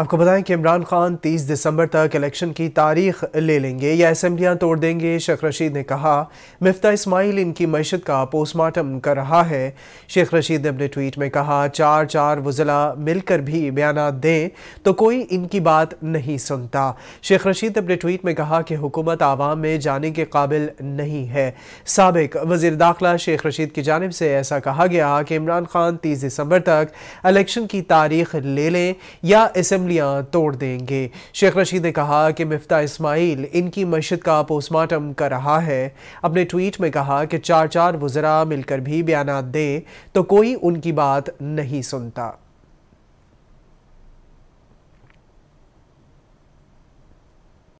आपको बताएं कि इमरान खान 30 दिसंबर तक इलेक्शन की तारीख ले लेंगे या असम्बलियाँ तोड़ देंगे शेख रशीद ने कहा मिफ्ता इस्माइल इनकी मैशत का पोस्टमार्टम कर रहा है शेख रशीद ने अपने ट्वीट में कहा चार चार वजला मिलकर भी बयान दें तो कोई इनकी बात नहीं सुनता शेख रशीद ने अपने ट्वीट में कहा कि हुकूमत आवाम में जाने के काबिल नहीं है सबक वजीर दाखिला शेख रशीद की जानब से ऐसा कहा गया कि इमरान खान तीस दिसंबर तक इलेक्शन की तारीख ले लें या असम्बली उंगलियां तोड़ देंगे शेख रशीद ने कहा कि मिफ्ता इस्माइल इनकी मस्जिद का पोस्टमार्टम कर रहा है अपने ट्वीट में कहा कि चार चार वज़रा मिलकर भी बयान दें तो कोई उनकी बात नहीं सुनता